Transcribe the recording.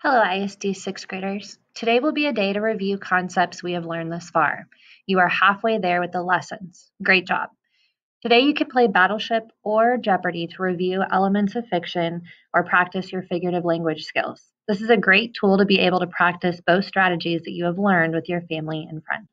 Hello ISD 6th graders. Today will be a day to review concepts we have learned thus far. You are halfway there with the lessons. Great job. Today you can play Battleship or Jeopardy to review elements of fiction or practice your figurative language skills. This is a great tool to be able to practice both strategies that you have learned with your family and friends.